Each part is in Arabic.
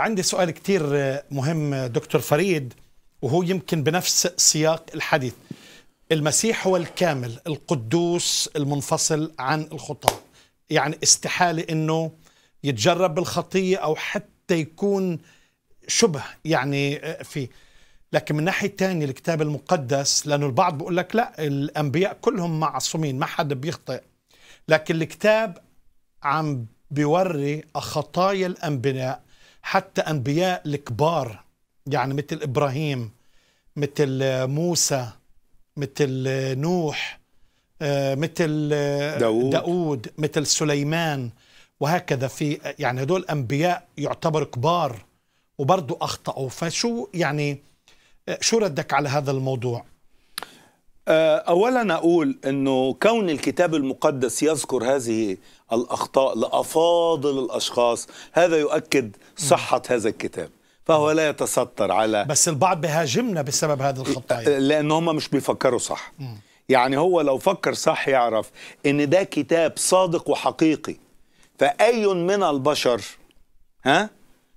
عندي سؤال كثير آه، مهم آه، دكتور فريد وهو يمكن بنفس سياق الحديث المسيح هو الكامل القدوس المنفصل عن الخطاة يعني استحالة أنه يتجرب بالخطية أو حتى يكون شبه يعني آه، فيه لكن من ناحية تانية الكتاب المقدس لأنه البعض بيقول لك لا الأنبياء كلهم معصومين ما حدا بيخطئ لكن الكتاب عم بيوري خطايا الأنبياء حتى أنبياء الكبار يعني مثل إبراهيم مثل موسى مثل نوح آه، مثل آه، داود. داود مثل سليمان وهكذا في يعني هدول أنبياء يعتبر كبار وبرضه أخطأوا فشو يعني آه، شو ردك على هذا الموضوع؟ آه، اولا اقول انه كون الكتاب المقدس يذكر هذه الاخطاء لافاضل الاشخاص هذا يؤكد صحه هذا الكتاب فهو لا يتستر على بس البعض بيهاجمنا بسبب هذه الخطايا آه، لان هم مش بيفكروا صح يعني هو لو فكر صح يعرف ان ده كتاب صادق وحقيقي فاي من البشر ها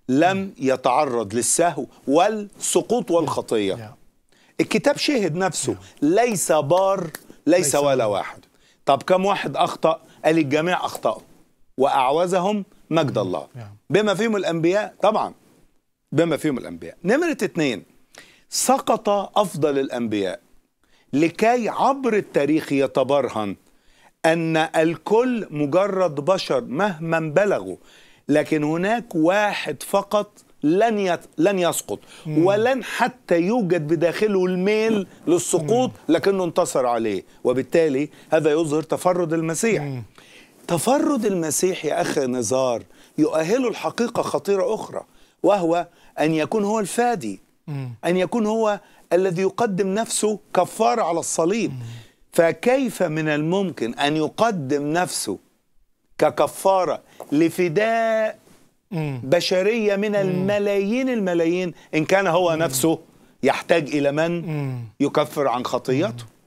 لم يتعرض للسهو والسقوط والخطيه الكتاب شهد نفسه نعم. ليس بار ليس, ليس ولا واحد طب كم واحد أخطأ قال الجميع أخطأوا وأعوزهم مجد نعم. الله نعم. بما فيهم الأنبياء طبعا بما فيهم الأنبياء نمرة اتنين سقط أفضل الأنبياء لكي عبر التاريخ يتبرهن أن الكل مجرد بشر مهما بلغوا لكن هناك واحد فقط لن يت... لن يسقط مم. ولن حتى يوجد بداخله الميل للسقوط لكنه انتصر عليه وبالتالي هذا يظهر تفرد المسيح مم. تفرد المسيح يا اخي نزار يؤهله الحقيقه خطيره اخرى وهو ان يكون هو الفادي مم. ان يكون هو الذي يقدم نفسه كفاره على الصليب مم. فكيف من الممكن ان يقدم نفسه ككفاره لفداء بشرية من الملايين الملايين إن كان هو نفسه يحتاج إلى من يكفر عن خطيته